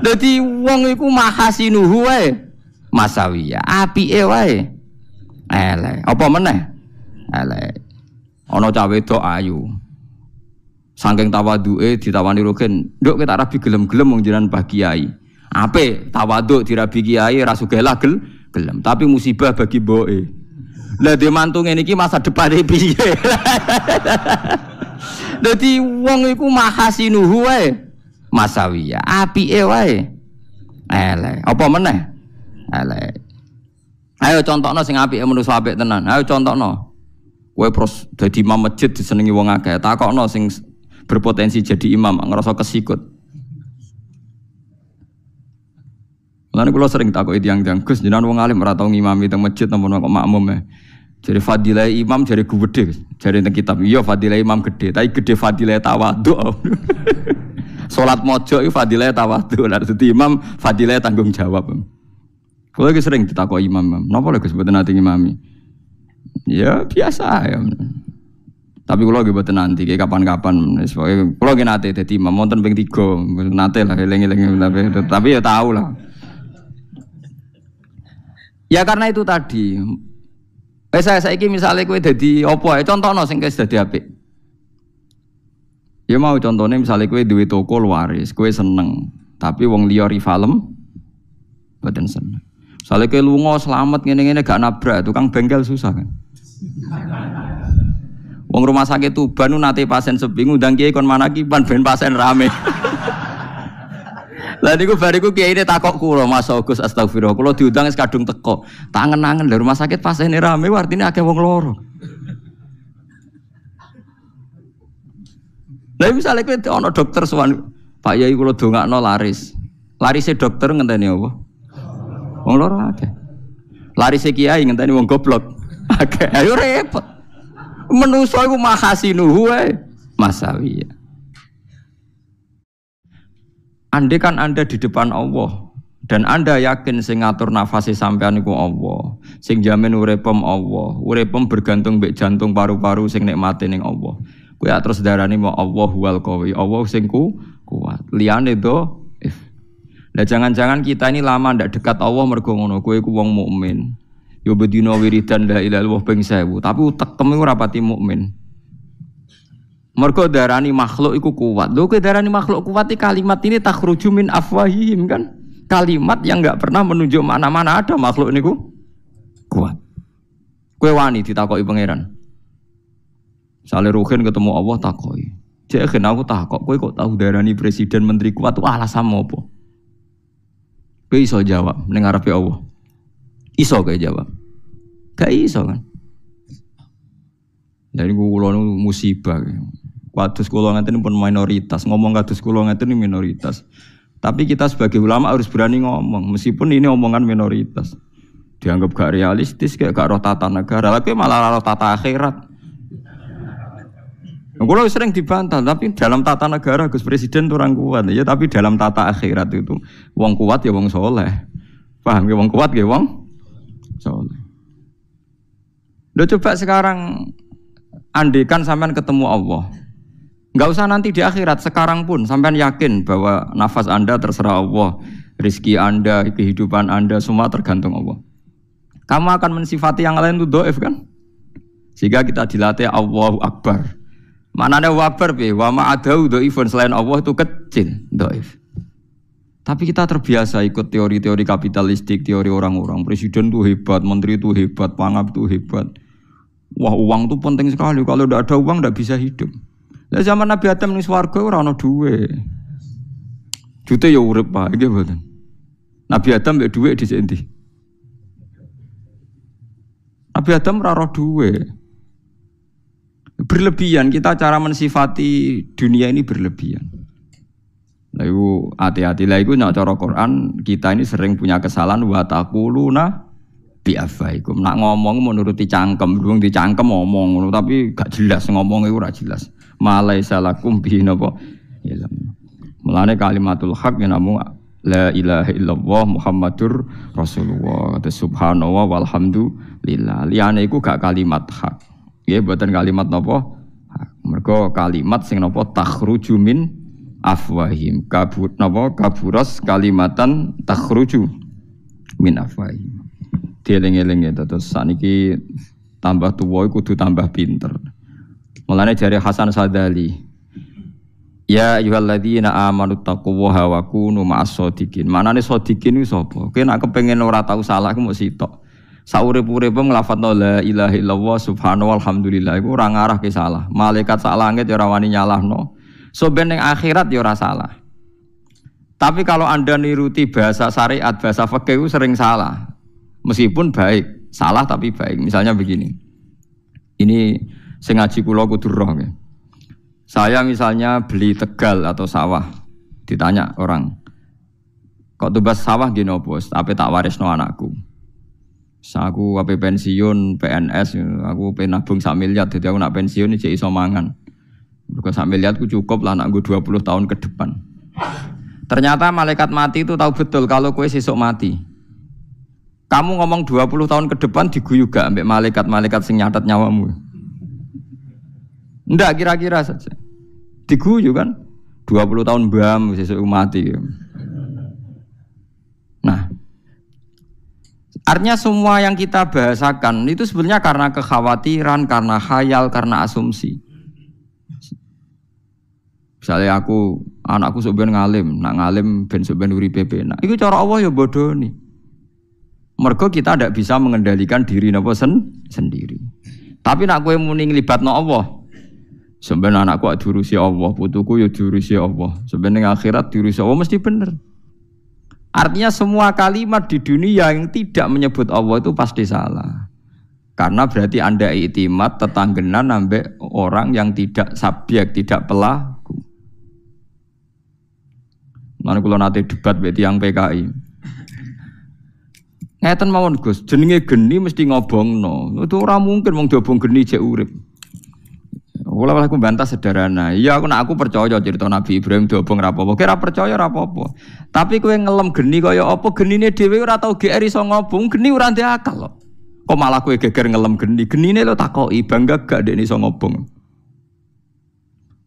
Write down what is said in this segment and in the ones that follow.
Dadi wong iku mahasinuhu wae. Masawiya, apike wae. Elek. Apa meneh? Elek. Ana cah wedok ayu. Saking tawaduke ditawani rogen, nduk kita rabi gelem-gelem wong jenengan Pak Kiai. Ape tawaduk dirabi Kiai ra sugelah gel gelem, tapi musibah bagi mboke. Lah dhe mantung ngene iki masa depane piye? Dadi wong iku mahasinuhu wae masawiya. api wae ele Apa meneh? ele Ayo contohno sing apike menu sabek tenan. Ayo contoh no We pros jadi imam masjid disenengi wong akeh. no sing berpotensi jadi imam ngerasa kesikut. Mulane kula sering takoki yang yang Gus jenengan wong alim ora tau ngimami teng masjid namun kok makmum ya. E. Jadi fadilah imam jadi gue gede, jadi kitab. Iya fadilah imam gede, tapi gede fadilah tawadhu. Sholat mojo itu fadilah tawadu Lah dadi imam fadilah tanggung jawab. Kalau lagi sering ditakut imam, kenapa lagi sebutin nanti imami? Ya biasa ya. Tapi kalau lagi buat nanti, kayak kapan-kapan, kalau lagi nate jadi imam, mau ping tiga, nate lah, lengi lengi, tapi tapi ya tahu lah. Ya karena itu tadi, eh, saya saya ini misalnya kue jadi opo ya, contoh no sing kue jadi Ya mau contohnya misalnya kue duit toko waris, kue seneng, tapi wong liya rivalem badan seneng. Misalnya kue lungo selamat gini gini gak nabrak, tukang bengkel susah kan. Wong rumah sakit tuh banu nanti pasien sepi ngundang kiai kon mana kipan ben pasien rame. Lah niku bariku kiai ini takok kulo Mas Agus astagfirullah kulo diundang es kadung teko. tangan angen dari rumah sakit pasien rame artinya akeh wong loro. Nah misalnya itu ono dokter suami. Pak Yai kalau kula no laris. Laris si dokter ngenteni apa? Wong loro Laris si kiai ngenteni wong goblok. Oke, Ayo repot. gue makasih nuhue masawi ya. Andai kan Anda di depan Allah, dan Anda yakin sing ngatur nafase sampean iku Allah, sing jamin urepem Allah, urepem bergantung mbek jantung paru-paru sing nikmate ning Allah. Kue ya terus darani mau Allah wal kowi, Allah singku kuat. lian itu, Nah jangan-jangan kita ini lama ndak dekat Allah mergo ngono. Kue ku wong mukmin. Yo ya bedino wiridan la ilaha illallah ping tapi utek temu rapati mukmin. Mergo darani makhluk iku kuat. Lho kowe darani makhluk kuat iki kalimat ini takhruju min afwahihim kan? Kalimat yang enggak pernah menunjuk mana-mana ada makhluk niku kuat. Kowe wani ditakoki pangeran. Misalnya Ruhin ketemu Allah takoi. Cek kan aku takok, kowe kok tahu darani presiden menteri kuat tuh alasan apa? Kowe iso jawab ning ngarepe Allah. Iso kowe jawab. Gak iso kan. Dari ulon musibah. kuatus kula itu pun minoritas, ngomong kados kula ini minoritas. Tapi kita sebagai ulama harus berani ngomong meskipun ini omongan minoritas. Dianggap gak realistis kayak gak roh tata negara, tapi malah roh tata akhirat. Nah, Kalau sering dibantah, tapi dalam tata negara Gus Presiden itu orang kuat ya, tapi dalam tata akhirat itu wong kuat ya wong soleh. Paham ya wong kuat ya wong soleh. Lo coba sekarang andikan sampean ketemu Allah. Enggak usah nanti di akhirat, sekarang pun sampean yakin bahwa nafas Anda terserah Allah, rizki Anda, kehidupan Anda semua tergantung Allah. Kamu akan mensifati yang lain itu doif kan? Sehingga kita dilatih Allahu Akbar Mana ada wabar be, wama adau doifun selain Allah itu kecil doif. Tapi kita terbiasa ikut teori-teori kapitalistik, teori orang-orang. Presiden tuh hebat, menteri tuh hebat, pangap tuh hebat. Wah uang tuh penting sekali. Kalau tidak ada uang tidak bisa hidup. Lah zaman Nabi Adam nih swargo orang no duwe. juta ya urip pak, gitu betul. Nabi Adam ya duwe di sini. Nabi Adam raro duwe berlebihan kita cara mensifati dunia ini berlebihan lalu hati-hati lah itu nak cara Quran kita ini sering punya kesalahan wa luna biafaikum nak ngomong menuruti cangkem belum dicangkem ngomong tapi gak jelas ngomong itu gak jelas malai salakum bihi napa ilmu kalimatul haknya yang namu la ilaha illallah muhammadur rasulullah subhanallah walhamdulillah liane itu gak kalimat hak ya buatan kalimat nopo? mereka kalimat sing nopo takhruju min afwahim. kabut nopo kaburas kalimatan takhruju min afwahim. Dieling-eling itu terus saniki tambah tuwoi kudu tambah pinter. Mulane jari Hasan Sadali, Ya ayyuhalladzina amanu taqullaha wa kunu maas Mana nih sodikin itu sapa? Kowe nek kepengin ora tau salah ku mesti sitok pun ngelafat nol la ilaha illallah subhanahu alhamdulillah iku orang arah ke salah. Malaikat salah langit ya rawani nyalah no So beneng akhirat ya salah. Tapi kalau Anda niruti bahasa syariat, bahasa fikih sering salah. Meskipun baik, salah tapi baik. Misalnya begini. Ini sengaji kulo kudurong ya. Saya misalnya beli tegal atau sawah. Ditanya orang, kok bahas sawah gini apa? Tapi tak waris no anakku aku apa pensiun, PNS, aku penabung sak miliar, jadi aku nak pensiun jadi iso mangan. Bukan sak miliar ku cukup lah nak gue 20 tahun ke depan. Ternyata malaikat mati itu tahu betul kalau kue sesok mati. Kamu ngomong 20 tahun ke depan diguyu gak ambek malaikat-malaikat sing nyawamu. Ndak kira-kira saja. Diguyu kan 20 tahun bam sesok mati. Nah, Artinya semua yang kita bahasakan itu sebenarnya karena kekhawatiran, karena khayal, karena asumsi. Misalnya aku anakku sebenarnya ngalim, nak ngalim ben sebenarnya PP. nah itu cara Allah ya bodoh nih. Mergo kita tidak bisa mengendalikan diri nopo sen sendiri. Tapi nak kue muni nglibatno Allah. Sebenarnya anakku adurusi Allah, putuku ya diurusi Allah. Sebenarnya akhirat diurusi Allah mesti bener. Artinya semua kalimat di dunia yang tidak menyebut Allah itu pasti salah. Karena berarti Anda itimat tetanggenan nambah orang yang tidak subjek, tidak pelaku. Mana kalau nanti debat berarti yang PKI. Ngeten mawon Gus, jenenge geni mesti ngobong no, Itu orang mungkin mau diobong geni cek urip. Kula aku bantah sederhana. Iya aku nak aku percaya cerita Nabi Ibrahim diobong ra apa-apa. Kira percaya ra apa-apa. Tapi kowe ngelem geni kaya apa genine dhewe ora tau GR iso ngobong, geni ora ndek akal lho. Kok malah kowe geger ngelem geni. Genine lo takoki bangga gak dekne iso ngobong.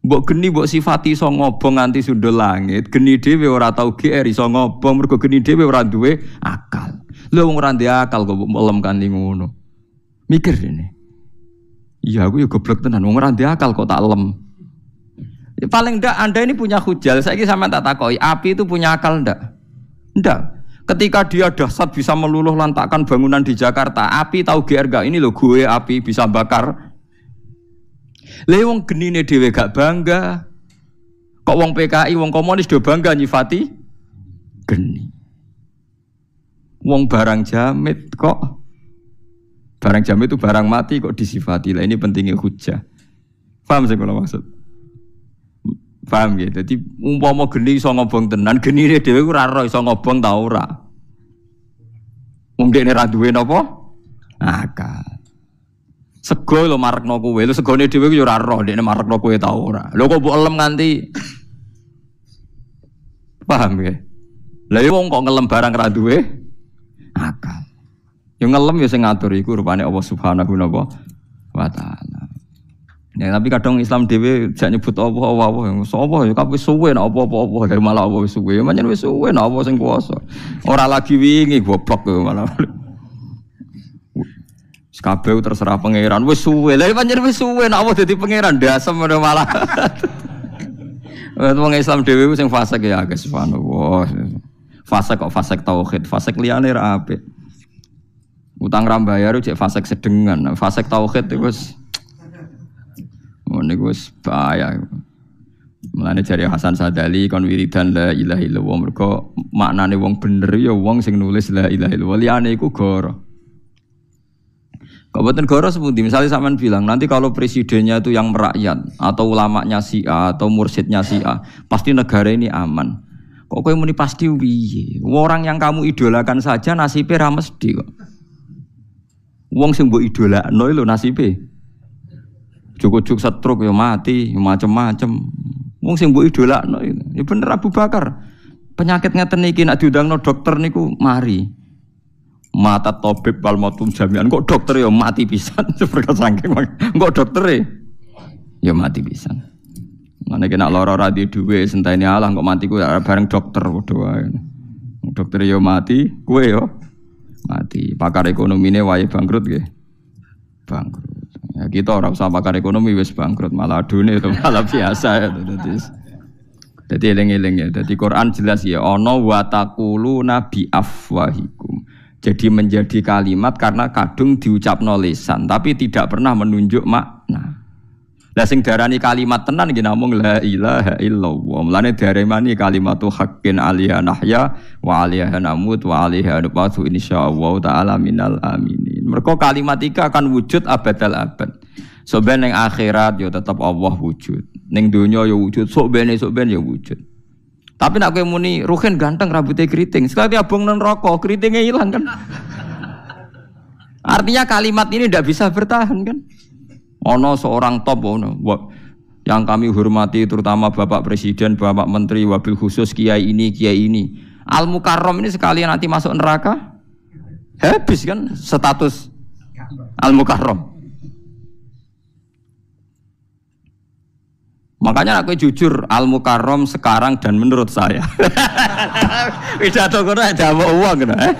Mbok geni mbok sifati iso ngobong nganti sundul langit. Geni dhewe ora tau GR iso ngobong mergo geni dhewe ora duwe akal. Lho wong ora ndek akal kok mbok ngelem kanthi ngono. Mikir ini. Iya, aku juga ya goblok tenan. Wong ora akal kok tak lem. paling ndak Anda ini punya hujal. Saya ini sama tak takoi, api itu punya akal ndak? Ndak. Ketika dia dahsyat bisa meluluh lantakan bangunan di Jakarta, api tahu GR gak ini loh gue api bisa bakar. Lewong genine dhewe gak bangga. Kok wong PKI, wong komunis do bangga nyifati geni. Wong barang jamit kok Barang jam itu barang mati kok disifati. Lah ini pentingnya hujah. Paham sih kalau maksud? Paham ya? Jadi umpama geni iso ngobong tenan, geni ini dhewe ora raro iso ngobong tau ora. mungkin dekne radue nopo Akal. Sego lo no kowe, lo sego dhewe ku yo ora ora, dekne marekno kowe tau ora. Lho kok mbok nganti Paham ya? Lah wong kok ngelem barang radue, akal. Yang ngelem ya sing ngatur iku rupane Allah Subhanahu wa taala. Ya, tapi kadang Islam Dewi jak nyebut apa apa apa sapa ya kabeh suwe nak apa-apa apa kayak malah apa suwe. Manyen wis suwe ya, nak apa sing kuasa. Ora lagi wingi goblok malah. Kabeh terserah pangeran wis suwe. Lah ya panjen wis suwe nak apa dadi pangeran dasem malah. Wong Islam dewe sing fasik ya guys subhanallah. Fasik kok fasik tauhid, fasik liyane ra Utang rambayar cek fasek sedengan, nah, fasek tauhid itu bos oh, ini bos bahaya. Mulane jari Hasan Sadali kon wiridan la ilaha illallah mergo maknane wong bener ya wong sing nulis la ilaha illallah liyane iku goro. Kabupaten Goro sepundi, misalnya Saman bilang, nanti kalau presidennya itu yang merakyat, atau ulamanya si A, atau mursidnya si A, pasti negara ini aman. Kok kau muni pasti wiye, orang yang kamu idolakan saja nasibnya rames di kok. Wong sing mbok idolakno lho nasibe. Cukup-cukup setruk ya mati, ya macam-macam. Wong sing mbok idolakno ya bener Abu Bakar. Penyakit ngeten iki nek diundangno dokter niku mari. Mata tobib wal jami'an kok dokter ya mati pisan seperti saking kok dokter e? ya, mati pisan. Mana kena lara ora di duwe sentene Allah kok mati ku bareng dokter padha wae. Dokter ya mati, kue yo. Ya mati. Pakar ekonomi ini wae bangkrut gak? Bangkrut. Ya, kita orang usah pakar ekonomi wes bangkrut malah dunia itu malah biasa ya. Jadi, jadi eling-eling ya. Jadi Quran jelas ya. Ono watakulu nabi afwahikum. Jadi menjadi kalimat karena kadung diucap nolisan tapi tidak pernah menunjuk makna. Lah sing darani kalimat tenan nggih namung la ilaha illallah. Mulane kalimat tu hakin aliyah nahya wa aliyah namut wa aliyah nubatu insyaallah taala minal aminin. mereka kalimat iki akan wujud abadal abad. So ben ning akhirat yo ya tetep Allah wujud. Ning donya yo ya wujud, sok ben sok ben yo wujud. Tapi nak kowe muni ruhen ganteng rambutnya keriting, sekali abang nang rokok keritingnya hilang kan. Artinya kalimat ini tidak bisa bertahan kan. Ono seorang top ono yang kami hormati terutama Bapak Presiden, Bapak Menteri, wabil khusus kiai ini, kiai ini. Al Mukarrom ini sekalian nanti masuk neraka habis kan status Al Mukarrom. Makanya aku jujur Al Mukarrom sekarang dan menurut saya. kenapa tidak mau uang kan.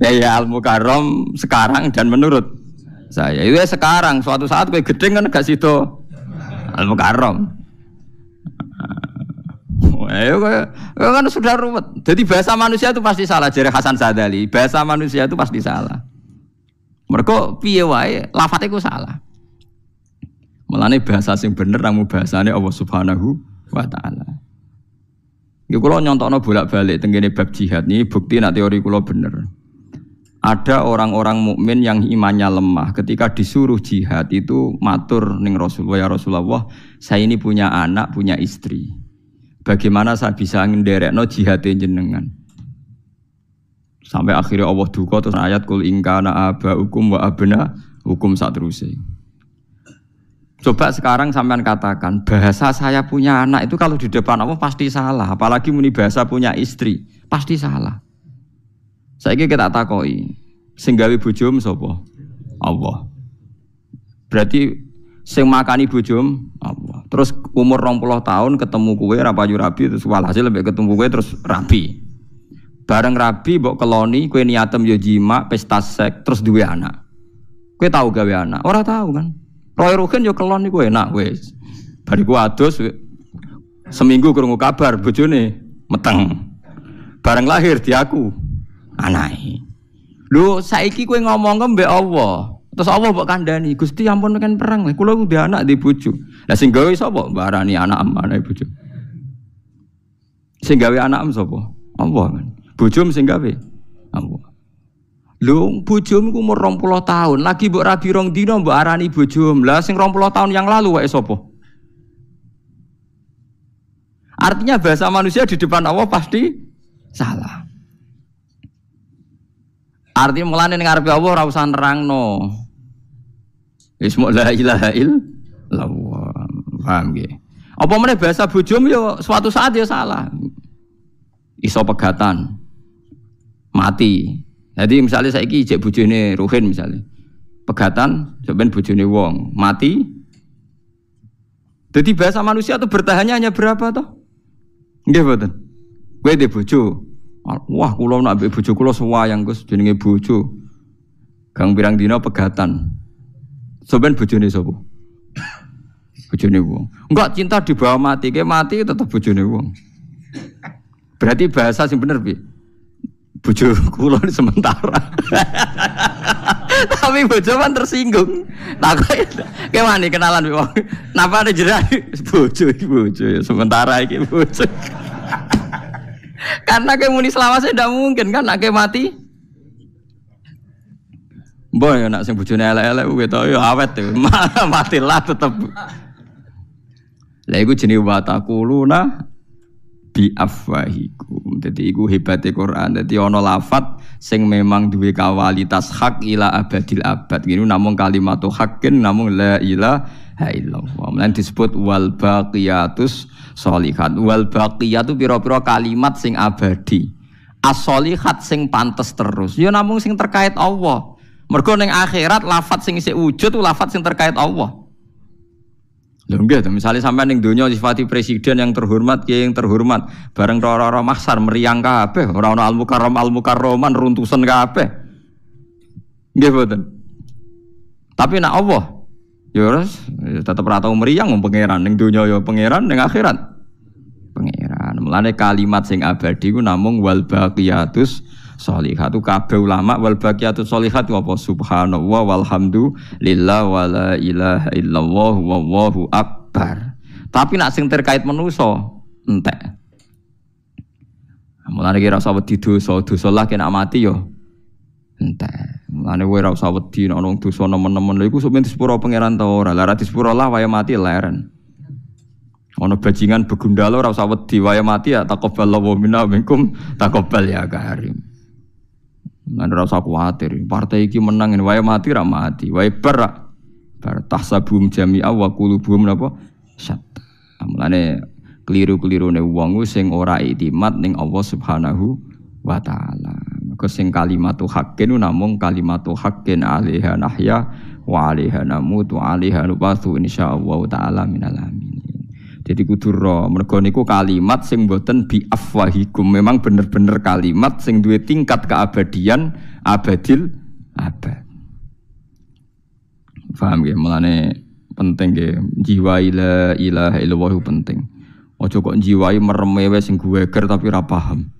Ya ya Al Mukarrom sekarang dan menurut saya. Itu iya, sekarang suatu saat gue gede kan gak situ al mukarram. Eh, Ayo iya, kan sudah ruwet. Jadi bahasa manusia itu pasti salah jari Hasan Sadali. Bahasa manusia itu pasti salah. Mereka piye wae lafate ku salah. Melani bahasa sing bener namu bahasane Allah Subhanahu wa taala. Ya kula nyontokno bolak-balik tengene bab jihad ini bukti nak teori kula bener ada orang-orang mukmin yang imannya lemah ketika disuruh jihad itu matur ning Rasulullah ya Rasulullah saya ini punya anak punya istri bagaimana saya bisa ngenderekno jihad jenengan sampai akhirnya Allah duka terus ayat kul ingkana aba hukum wa abna hukum saat terusnya Coba sekarang sampean katakan bahasa saya punya anak itu kalau di depan Allah pasti salah, apalagi muni bahasa punya istri pasti salah. Saiki kita takoi, sing gawe bujum sapa? Allah. Berarti sing makani bujum, Allah. Terus umur 20 tahun ketemu kue rapayu rabi terus walhasil lebih ketemu kue terus rabi. Bareng rabi mbok keloni kue niatem yo jima pesta sek terus duwe anak. Kue tahu gawe anak? Ora tahu kan. Roy Rukin yo keloni kue kue. wis. kue adus seminggu kurungu kabar bujune, meteng. Bareng lahir diaku. aku anak lu saiki kue ngomong ke Mbak Allah. Terus Allah mbok kandani Gusti ya ampun kan perang, lah, kulo udah anak di bujum, Lah singgawi sobo mbak anak mana bojo. Sing singgawi anak sopo, Allah kan. Bojo sing gawe. Allah. lu bucu mungkin umur 20 tahun, lagi buat rabi rong dino mbok arani bucu Lah sing 20 tahun yang lalu wae sapa? Artinya bahasa manusia di depan Allah pasti salah. Artinya mulane ning ngarepe Allah ora usah nerangno. Wis mok la ilaha Paham nggih. Apa meneh bahasa bujum ya suatu saat ya salah. Iso pegatan. Mati. Jadi misalnya saya iki cek ini Ruhin misalnya. Pegatan sampean ini wong, mati. Jadi bahasa manusia itu bertahannya hanya berapa toh? Gak betul. Gue de bojo, Wah, kula nak mbek bojo kula sewayang Gus jenenge bojo. Gang pirang dina pegatan. Sampeyan bojone sapa? Bojone wong. Enggak cinta dibawa mati, ke mati tetap bojone wong. Berarti bahasa sing bener piye? Bojo kula sementara. Tapi bojo kan tersinggung. Takut nah, ya? kemane kenalan wong. Napa ada jerai? bojo iki bojo sementara iki bojo. Karena kayak muni selawas tidak mungkin kan nak mati. Boy, nak sing bujune elek-elek kuwi to ya awet tuh. Matilah tetep. Lah iku jenenge watakuluna bi afwahikum. Dadi iku hebate Quran. Dadi ana lafat sing memang duwe kualitas hak ila abadil abad. Ngene namung kalimatu hakin namung la ila illallah. Mlan disebut wal baqiyatus solihat wal baqiyah itu piro-piro kalimat sing abadi as-solihat sing pantas terus ya namung sing terkait Allah mergo ning akhirat lafat sing isih wujud tuh lafat sing terkait Allah lho nggih to misale sampean ning donya sifati presiden yang terhormat kiai yang terhormat bareng roro-roro mahsar meriang kabeh ora ana al-mukarram al-mukarroman runtusan kabeh nggih boten tapi nak Allah Ya terus tetep ratau tau meriang wong pangeran ning donya ya pangeran ning akhirat pangeran. Mulane kalimat sing abadi ku namung wal baqiyatus sholihatu kabeh ulama wal baqiyatus sholihatu apa subhanallah walhamdulillah wala ilaha illallah wallahu akbar. Tapi nak sing terkait menuso entek. Mulane kira usah wedi dosa, dosa lah kena mati yo. Entek. Mulane kowe ora usah wedi nek ana dosa nemen-nemen lha iku sok sepuro pangeran ta ora. Lah disepuro lah waya mati leren. Ono bajingan begundalo ora usah wedi mati ya takobbalallahu minna minkum takobbal ya karim. Nang ora usah partai iki menang waya mati ra mati, wae bar bar tahsabum jami'a wa qulubuhum napa syat Mulane keliru-kelirune wong sing ora iktimat ning Allah Subhanahu wa taala. Mergo sing kalimatu haqqin namung kalimatu haqqin alaiha nahya wa alaiha namutu alihana alaiha insya insyaallah taala minal amin. Jadi kudu ro. Mergo niku kalimat sing buatan bi afwahikum. Memang bener-bener kalimat sing duwe tingkat keabadian abadil apa Paham ya? Mulane penting ya. Jiwa ila ilaha illallah penting. Ojo kok jiwai meremewe sing gueger tapi ora paham.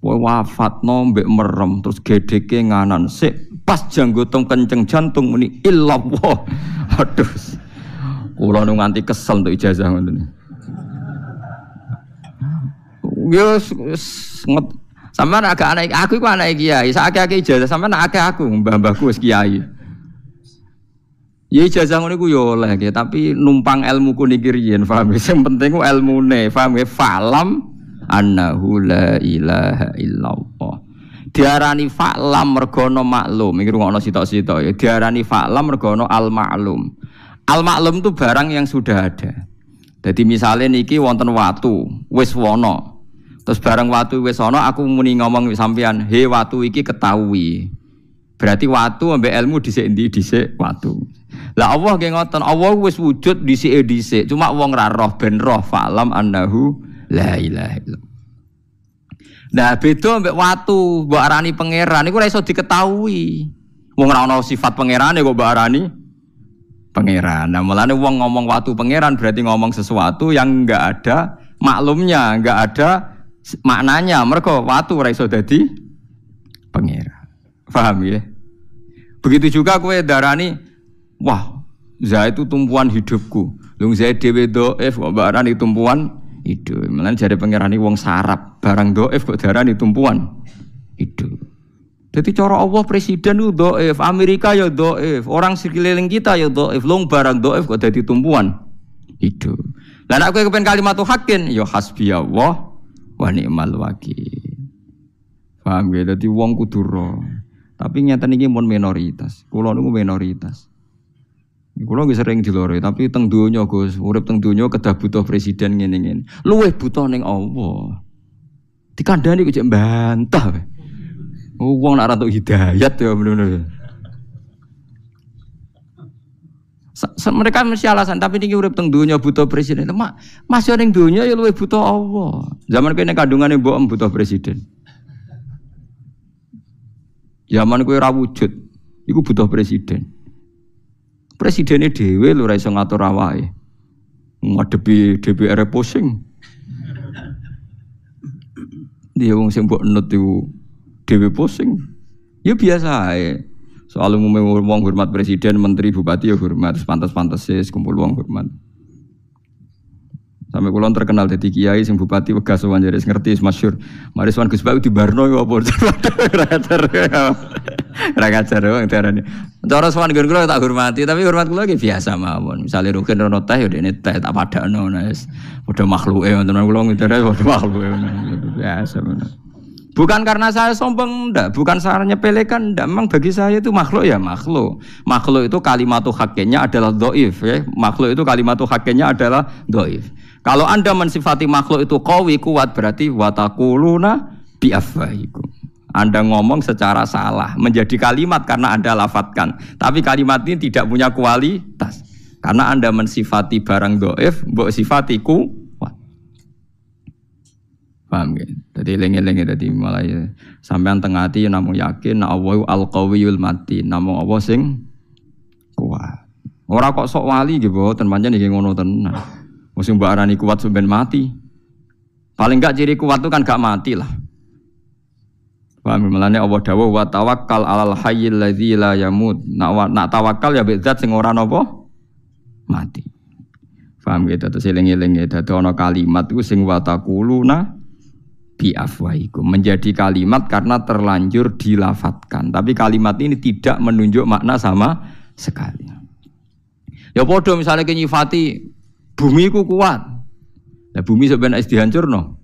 Kowe wafat nombek merem terus gedeke nganan sik pas janggotong kenceng jantung muni illallah. Aduh. Kulo nu nganti kesel untuk ijazah ngoten. yes, ya, ngot. Sama agak anak aku itu anak kiai, sakake ijazah sama akeh aku, mbah-mbahku es kiai. Ya ijazah ngono iku yo ya, tapi numpang ilmu ku niki riyen, paham? yang penting ku ne, paham ya? Falam annahu la ilaha illallah. Diarani fa'lam mergono maklum, iki rungokno sitok-sitok ya. Diarani fa'lam mergono al maklum. Al maklum itu barang yang sudah ada. Jadi misalnya niki wonten watu, wis wono. Terus barang watu wis wono, aku muni ngomong sampean, "He watu iki ketahui." Berarti watu ambek ilmu dhisik endi dhisik watu. Lah Allah nggih ngoten, Allah wis wujud dhisik e dhisik. Cuma wong ra roh ben roh falam annahu la ilaha illallah. Nah, beda ambek watu, mbok arani pangeran iku ora iso diketahui. Wong ra ana sifat pangerane kok mbok arani pangeran. Nah, mulane wong ngomong watu pangeran berarti ngomong sesuatu yang enggak ada maklumnya, enggak ada maknanya. mereka watu ora iso dadi pangeran. Paham ya? Begitu juga kue darani, wah, Zaid itu tumpuan hidupku. Lung Zaid dhewe doif kok barani tumpuan hidup. Mulane jare pangerani wong sarap, barang doif kok darani tumpuan hidup. Jadi cara Allah presiden itu doif, Amerika ya doif, orang sekeliling kita ya doif, long barang doif kok jadi tumpuan. Itu. Dan aku ingin kalimat itu hakin, ya hasbi Allah wa ni'mal wakil. Paham ya? Jadi wong kudu Tapi nyata ini mon minoritas. Kulo nunggu minoritas. Kulo nggih sering di lori. tapi teng donya Gus, urip teng donya kedah butuh presiden ngene-ngene. Luwih butuh neng Allah. Dikandani kok bantah. Uang oh, nak ratu hidayat ya bener-bener. Mereka mesti alasan, tapi ini urip teng dunia butuh presiden. Mak, masih orang dunia ya lebih butuh Allah. Zaman kandungan kandungannya em butuh presiden. Zaman kue rawujud, itu butuh presiden. Presidennya dewe lu raiso ngatur rawai? Ngadepi DPR pusing. Dia wong sing buat nut dewi pusing. Ya biasa ya. Soal umumnya uang hormat presiden, menteri, bupati ya hormat, pantas-pantas sih, kumpul uang hormat. Sampai kulon terkenal jadi kiai, sing bupati wegas sowan jadi ngerti masyur. Mari sowan Gus Bayu di Barno ya apa? Rakyat Rakyat uang yang ini. Cara sowan gun tak hormati, tapi hormat kulo lagi biasa mawon. Misalnya rugen rono teh udah ya ini teh tak padakno nes. Padha makhluke itu kulo udah makhluk ya. Biasa. Bener. Bukan karena saya sombong, enggak. Bukan saya nyepelekan, enggak. Memang bagi saya itu makhluk ya makhluk. Makhluk itu kalimat hakikatnya adalah doif. Ya. Makhluk itu kalimat hakikatnya adalah doif. Kalau anda mensifati makhluk itu kowi kuat berarti watakuluna biafaiku. Anda ngomong secara salah menjadi kalimat karena Anda lafatkan. Tapi kalimat ini tidak punya kualitas. Karena Anda mensifati barang doif, mbok sifatiku Paham ya? Tadi lengi-lengi tadi malah ya sampean tengah hati namun yakin na Allah al qawiyul mati namun Allah sing kuat. Ora kok sok wali nggih boten pancen iki ngono tenan. Musim mbak arani kuat sampean mati. Paling enggak ciri kuat itu kan gak mati lah. Paham melane Allah dawuh wa tawakkal alal hayyil ladzi la yamut. Nak nak tawakal ya zat sing ora napa mati. Paham gitu terus eling-eling dadi ana kalimat ku sing watakuluna biafwaikum menjadi kalimat karena terlanjur dilafatkan tapi kalimat ini tidak menunjuk makna sama sekali ya podo misalnya kenyifati bumi ku kuat nah, bumi sebenarnya dihancur no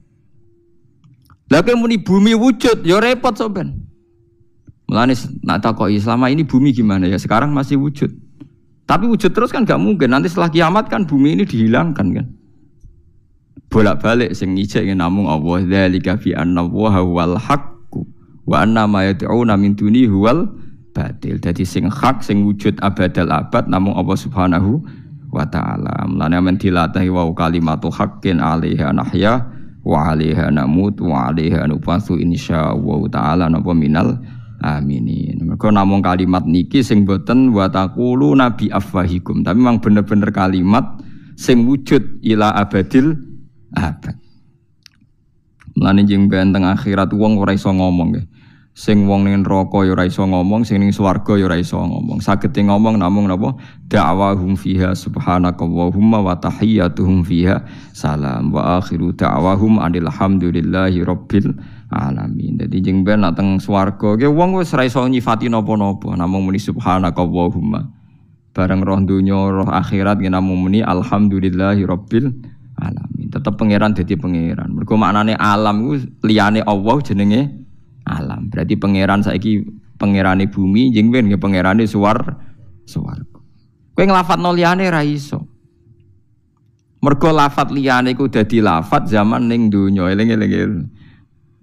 lagi muni bumi wujud ya repot soben Melanis nak takoi selama ini bumi gimana ya sekarang masih wujud tapi wujud terus kan gak mungkin nanti setelah kiamat kan bumi ini dihilangkan kan bolak-balik sing ngijek namung Allah dzalika fi anna wa wal haqqu wa anna ma yad'una min duni huwal batil. Dadi sing hak sing wujud abadal abad namung Allah Subhanahu wa ta'ala. Mulane men dilatahi wa kalimatu haqqin 'alaiha nahya wa 'alaiha namut wa 'alaiha nufasu insyaallah ta'ala napa minal aminin. Mergo namung kalimat niki sing boten wa taqulu nabi afwahikum. Tapi memang bener-bener kalimat sing wujud ila abadil abad. Mulane jeng benteng akhirat wong ora iso ngomong ya. Sing wong ning neraka ya ora iso ngomong, sing ning swarga ya ora iso ngomong. Sagete ngomong namung napa? Da'wahum fiha subhanakallahumma wa tahiyyatuhum fiha salam wa akhiru da'wahum alhamdulillahi rabbil alamin. Dadi jeng ben nak teng swarga ge wong wis ora iso nyifati napa-napa, namung muni subhanakallahumma. Bareng roh dunya, roh akhirat ge namung muni alhamdulillahi rabbil alamin. Tetap pangeran jadi pangeran. Mergo maknane alam itu liyane Allah jenenge alam. Berarti pangeran saiki pangerane bumi, jeng ben nggih pangerane suwar suwar. Kowe yang liyane ra iso. Mergo lafat liyane iku dadi lafat zaman ning donya. Eling-eling.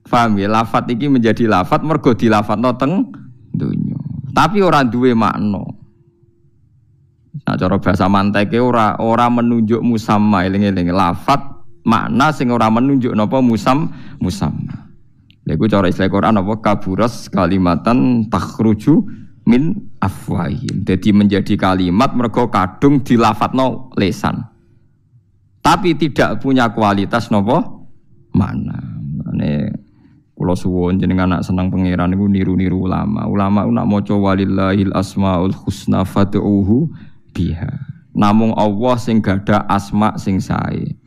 Paham ya? Lafat iki menjadi lafat mergo dilafatno teng donya. Tapi orang duwe makna. Nah, cara bahasa ke ora ora menunjuk musamma eling-eling lafat makna sing ora menunjuk napa musam musam. Lha iku cara istilah Quran apa kaburas kalimatan takhruju min afwahim. Jadi menjadi kalimat mergo kadung dilafatno lesan. Tapi tidak punya kualitas nopo mana. Ini kalau suwon jenengan anak senang pangeran itu niru-niru ulama. Ulama itu nak moco walillahil asmaul husna fatuhu biha. Namung Allah sing gada asma sing sae.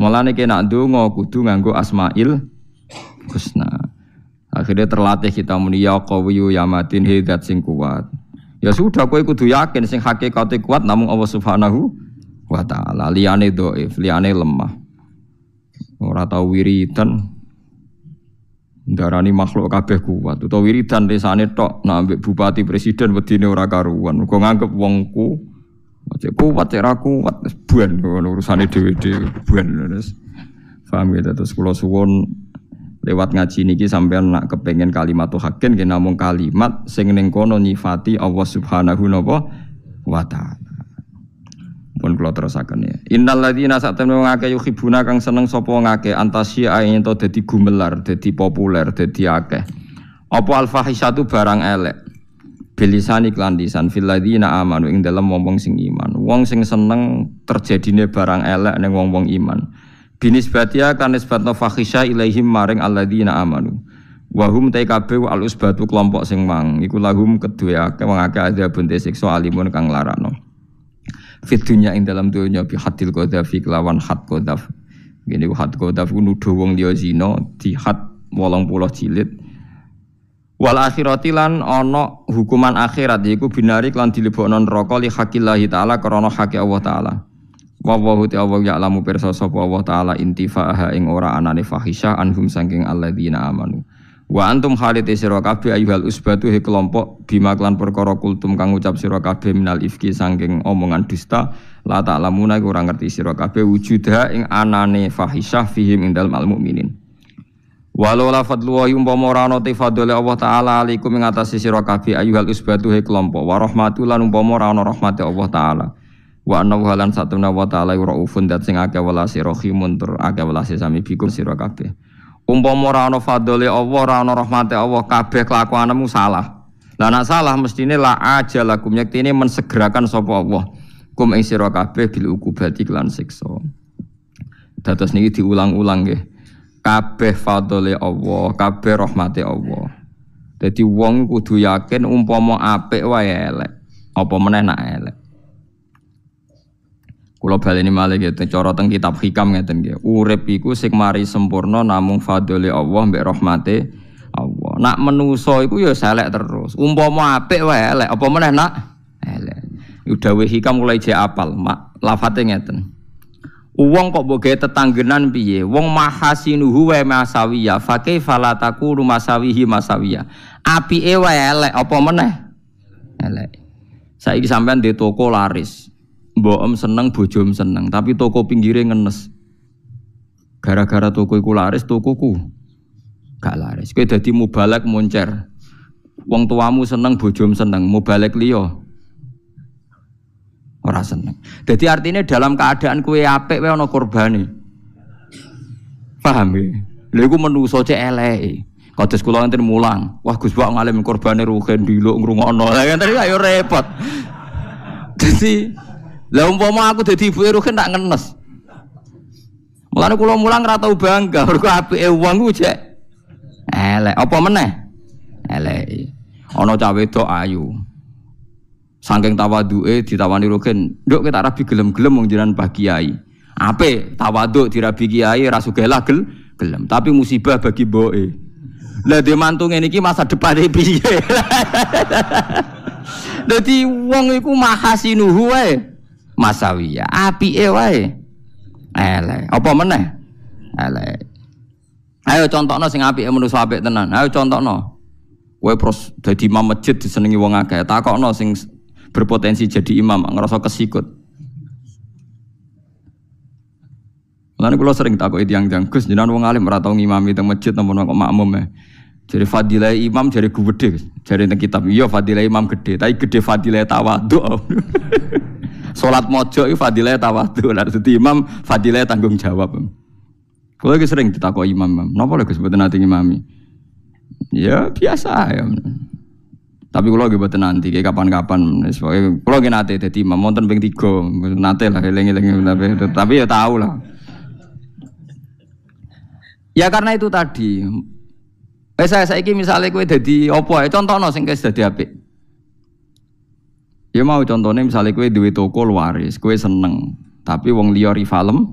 Mulane kena donga kudu nganggo Asmail Husna. Akhirnya terlatih kita muni ya qawiyyu ya matin hidat sing kuat. Ya sudah kowe kudu yakin sing hakikate kuat namung Allah Subhanahu wa taala. Liyane dhaif, liyane lemah. Ora tau wiridan, darani makhluk kabeh kuat utawa wiridan desane tok nak ambek bupati presiden wedine ora karuan kok nganggep wongku Cek kuat, cek ya, ra kuat, buan urusane dhewe-dhewe, buan terus. Paham gitu terus kula suwun lewat ngaji niki sampean nak kepengen kalimat hakin kena namun kalimat sing neng kono nyifati Allah Subhanahu wa taala. Pun kula terusaken ya. lagi ladzina satamnu ngake yuhibuna kang seneng sapa ngake antasia to dadi gumelar, dadi populer, dadi akeh. Apa alfa hisatu barang elek. Bilisan iklan lisan amanu ing dalam wong sing iman. Wong sing seneng terjadine barang elek neng wong-wong iman. Binisbatia kan no fakisha ilaihim maring alladzina amanu. Wahum ta wa alus batu kelompok sing mang iku lahum kedua akeh wong ada bunte siksa alimun kang larano Fit dunya ing dalam dunya bi hatil koda. kelawan hat qadhaf. Gene had qadhaf nuduh wong diozino zina di wolong pulau cilit Wal akhirati lan ana hukuman akhirat yaiku binari lan dilebokno neraka li hakillahi taala krana hak Allah taala. Wa wa ta Allah ya'lamu pirsa sapa Allah taala intifa'aha ing ora anane fahisyah anhum saking alladzina amanu. Wa antum khalid sira kabeh ayyuhal usbatu he kelompok bima klan perkara kultum kang ucap sira kabeh minal ifki saking omongan dusta la ta'lamuna ta ora ngerti sira kabeh wujuda ing anane fahisyah fihim indal mukminin. Walau la fadlu wa umpama ora ana te fadole Allah taala alaikum ing atase sira kabeh ayyuhal usbatu he kelompok wa rahmatu lan umpama ora ana rahmate Allah taala. Wa annahu halan satuna wa taala ufun dat sing akeh welase rahimun tur akeh welase sami bikum sira kabeh. Umpama ora ana fadhole Allah ora ana rahmate Allah kabeh kelakuanmu salah. Lah nek salah mestine la ajalakum ini mensegerakan sapa Allah kum ing sira kabeh bil ukubati lan siksa. Dados niki diulang-ulang nggih kabeh fadole Allah, kabeh rahmate Allah. Dadi wong kudu yakin umpama apik wae elek, apa meneh nak elek. Kula baleni malih gitu, cara teng kitab hikam ngeten nggih. Urip iku sing mari sempurna namung fadole Allah mbek rahmate Allah. Nak menungso iku ya selek terus. Umpama apik wae elek, apa meneh nak elek. Udawe hikam mulai jek apal, mak lafate ngeten. Uang kok boleh tetanggenan piye? Uang mahasinuhu wa masawiya, fakih falataku rumah takunu masawiya. Api ewa elek apa meneh? Elek. Saiki sampean di toko laris. boem seneng, bojom seneng, tapi toko pinggirnya ngenes. Gara-gara toko iku laris, toko ku gak laris. Jadi mu mubalek moncer. Uang tuamu seneng, bojom seneng, mubalek liyo. Ora seneng. Jadi artinya dalam keadaan kue ape wae ana korbane. Paham ya? Lha iku menungso cek eleke. Kados kula mulang. Wah Gus Bak korban nih rugen diluk ngrungokno. ono. kan tadi ayo repot. Jadi lah umpama aku dadi ibuke rugen tak ngenes. Mulane kula mulang ora tau bangga, mergo apike wong ku cek elek. Apa meneh? Elek. Ana cah wedok ayu. Sangking tawadue ditawani rogen, nduk kita rabi gelem-gelem wong jenengan Pak Kiai. Ape tawaduk dirabi Kiai rasugelah gel gelem, tapi musibah bagi boe. Lah dhe mantung niki masa depan depane piye? Dadi wong nuhu mahasinuhu wae. Masawiya, e wae. Elek, apa meneh? Elek. Ayo contohno sing e manusa apik tenan. Ayo contohno. Kowe pros dadi imam masjid disenengi wong akeh. Takokno sing berpotensi jadi imam, ngerasa kesikut. Lalu kalau sering takut itu yang jangkus, jangan wong alim meratau imam itu masjid namun kok makmum ya. Jadi fadilah imam jadi gede, jadi tentang kitab. Iya fadilah imam gede, tapi gede fadilah tawadu. Sholat mojo itu fadilah tawadu, lalu jadi imam fadilah tanggung jawab. Kalau lagi sering ditakut imam, imam, nopo lagi sebetulnya nanti imami. Ya biasa ya. Tapi kalau gitu nanti, kayak kapan-kapan. Sebagai kalau gitu nate jadi imam, monten peng tiga, nate lah, lengi lengi tapi, tapi ya tahu lah. Ya karena itu tadi. Eh saya saya ini misalnya kue jadi opo, ya contoh no, sing kayak jadi apa? Ya mau contohnya misalnya kue duit toko waris, kue seneng, tapi wong liori rivalem,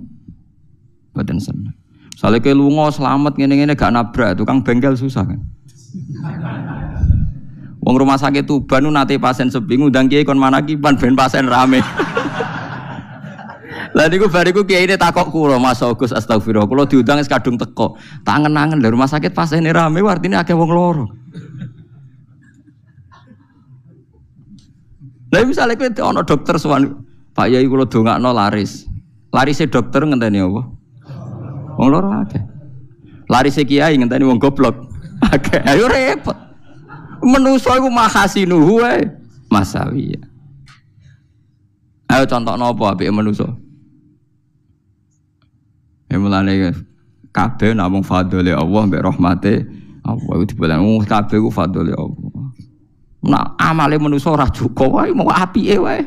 badan seneng. Misalnya kue lungo selamat gini-gini gak nabrak, tukang bengkel susah kan. Wong rumah sakit tuh banu nate pasien sebingung, dan kiai kon manaki ban ben pasien rame. Lah niku bariku kiai ini takok kula Mas Agus astagfirullah kula diundang es kadung teko. Tangen-angen dari rumah sakit ini rame artinya akeh wong loro. Lah misalnya kowe ono dokter sowan Pak Yai kula dongakno laris. Larise dokter ngenteni apa? Wong loro akeh. Larise kiai ngenteni wong goblok. Akeh. Ayo repot. Menuso iku mahasinuhu wae ya. Ayo contoh nopo apik menuso. Ya mulane kabeh namung fadhole Allah mbek rahmate Allah itu bilang, oh, kabeh ku fadhole Allah. Nah, amale menuso ora cukup wae mau apike wae.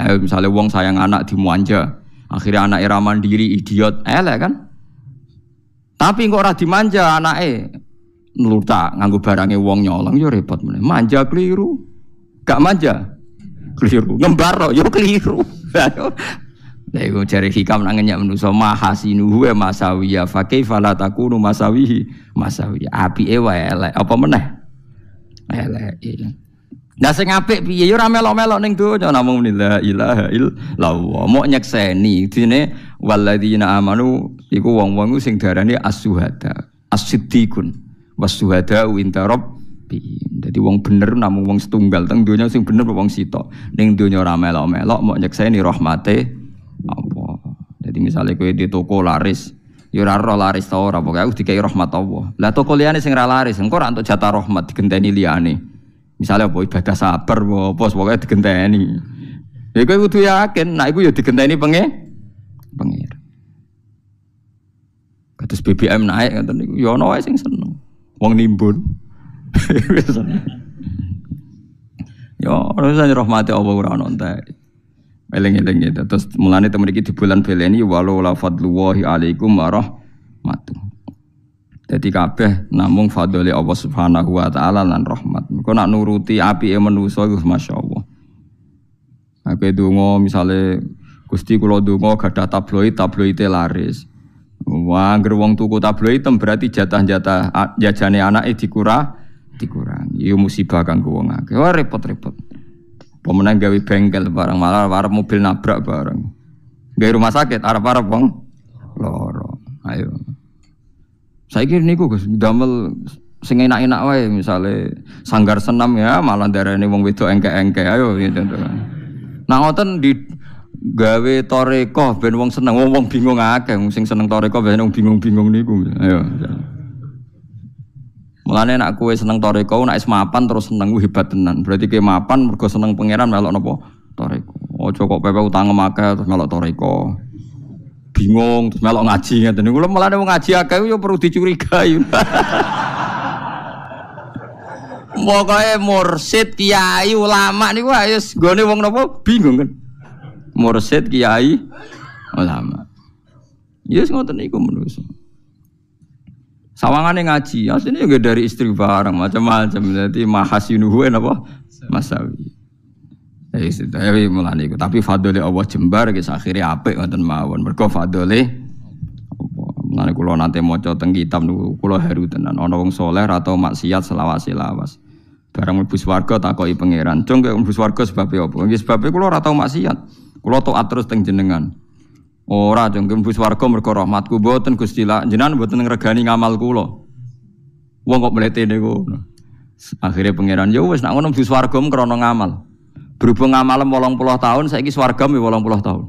Ayo misalnya wong sayang anak dimuanja, akhirnya anak era mandiri idiot, elek kan? Tapi kok ora dimanja anake, nluta nganggo barangnya wong nyolong yo repot meneh. Manja keliru. Gak manja. Keliru. Ngembar yo keliru. Nah, itu cari hikam nangenya menuso mahasinu gue masawiya fa kaifa nu masawihi masawiya api ewa ele apa meneh elek Nah sing apik piye yo ora melok-melok ning donya ilah ilah ilaha illallah. Mok nyekseni dene waladina amanu iku wong-wong sing darani asuhada asyidikun as wasuhada winta rob Jadi wong bener namun wong setunggal teng donya sing bener wong sitok. Ning donya lo melok-melok saya nih rahmate apa. Jadi misalnya kue di toko laris, Yura ya roh laris tau, ora pokoknya aku dikai rahmat Allah. Lah toko liane sing laris, engko ora entuk jatah rahmat digenteni liane. Misalnya apa ibadah sabar apa pokoke digenteni. Ya kowe kudu yakin, nah iku ya digenteni pengen pengir. Kados BBM naik ngoten niku ya ana wae sing seneng wong nimbun. Yo, ora usah rahmati Allah ora ono entek. Eling-eling gitu. Terus mulane temen iki di bulan beleni walau la fadlullahi alaikum wa rahmatu. Jadi kabeh namung fadli Allah Subhanahu wa taala lan rahmat. Kok nak nuruti apike manusa iku masyaallah. Aku dungo misale Gusti kula donga gadah tabloid tabloide laris. Wah, tuh tuku tabloid item berarti jatah-jatah jajane anak itu dikurang dikurang. Iya musibah kang gerwong akeh. Wah repot-repot. Pemenang gawe bengkel bareng malah war mobil nabrak bareng. Gawe rumah sakit arah arah bang. loro. Ayo. Saya kira niku Gus damel sing enak-enak wae Misalnya sanggar senam ya malah ini wong wedok engke-engke ayo gitu. Nah ngoten di gawe toreko ben wong seneng wong wong bingung akeh wong sing seneng toreko ben wong bingung-bingung niku ayo Mulane nak kue seneng toreko, nak es mapan terus seneng hebat tenan. Berarti ke mapan mergo seneng pangeran melok nopo toreko. Oh kok pepe utang ke? terus melok toreko. Bingung terus melok ngaji ngeten. Kulo mulane wong ngaji akeh yo perlu dicurigai. Pokoke mursid, kiai, ulama niku ayo nih, wong nopo bingung kan mursid kiai ulama yes ngoten niku Sawangan yang ngaji asline juga ya dari istri bareng macam-macam jadi mahasinuhu apa masawi Eh, tapi mulane iku. Tapi fadole Allah jembar akhirnya apa? Nggak wonten mawon. Berko fadole Mulane nanti mau coba teng kitab niku Kulo heru tenan Ono wong soleh atau maksiat selawas-selawas. Barang mlebu tak koi pangeran, "Cung kowe mlebu swarga sebabe apa?" Nggih sebabe kula ora maksiat. Kulo taat terus teng jenengan. Ora jeng kembus warga mergo rahmatku boten Gusti lah jenengan boten ngregani ngamal kulo. Wong kok mletene Akhirnya pangeran ya wis nak ngono mbus warga krana ngamal. Berhubung ngamalem 80 tahun saiki swarga mi 80 tahun.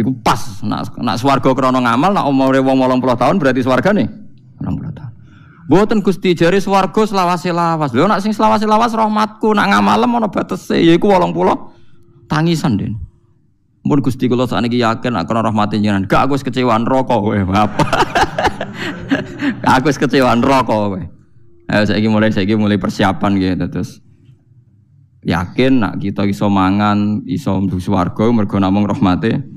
Iku pas nak nak swarga krana ngamal nak umure wong 80 tahun berarti swargane 80 tahun. Boten Gusti jari swarga selawase lawas. Lho nak sing selawase lawas rahmatku nak ngamalem ana batese yaiku 80 tangisan deh, Mun Gusti kula sakniki yakin nek ana rahmate jenengan, gak aku wis kecewa neraka kowe, apa. aku wis kecewa neraka kowe. Ayo saiki mulai saiki mulai persiapan gitu terus. Yakin nak kita iso mangan, iso mlebu swarga mergo namung rahmate